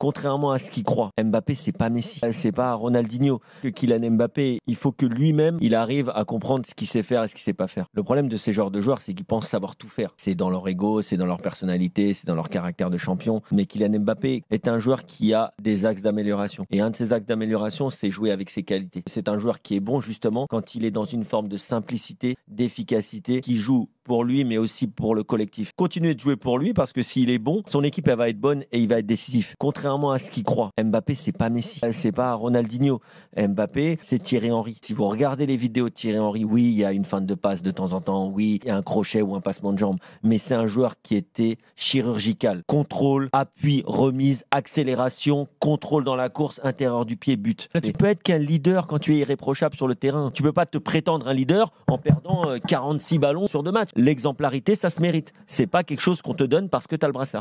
contrairement à ce qu'il croit. Mbappé, c'est pas Messi, euh, c'est pas Ronaldinho. Que Kylian Mbappé, il faut que lui-même, il arrive à comprendre ce qu'il sait faire et ce qu'il sait pas faire. Le problème de ces genres de joueurs, c'est qu'ils pensent savoir tout faire. C'est dans leur ego, c'est dans leur personnalité, c'est dans leur caractère de champion. Mais Kylian Mbappé est un joueur qui a des axes d'amélioration. Et un de ces axes d'amélioration, c'est jouer avec ses qualités. C'est un joueur qui est bon justement quand il est dans une forme de simplicité, d'efficacité, qui joue pour lui, mais aussi pour le collectif. Continuez de jouer pour lui parce que s'il est bon, son équipe elle va être bonne et il va être décisif. Contrairement à ce qu'il croit, Mbappé c'est pas Messi, euh, c'est pas Ronaldinho. Mbappé c'est Thierry Henry. Si vous regardez les vidéos de Thierry Henry, oui il y a une fin de passe de temps en temps, oui il y a un crochet ou un passement de jambe, mais c'est un joueur qui était chirurgical. Contrôle, appui, remise, accélération, contrôle dans la course, intérieur du pied, but. tu peux être qu'un leader quand tu es irréprochable sur le terrain. Tu peux pas te prétendre un leader en perdant 46 euh, ballons sur deux matchs l'exemplarité, ça se mérite. C'est pas quelque chose qu'on te donne parce que tu as le brassard.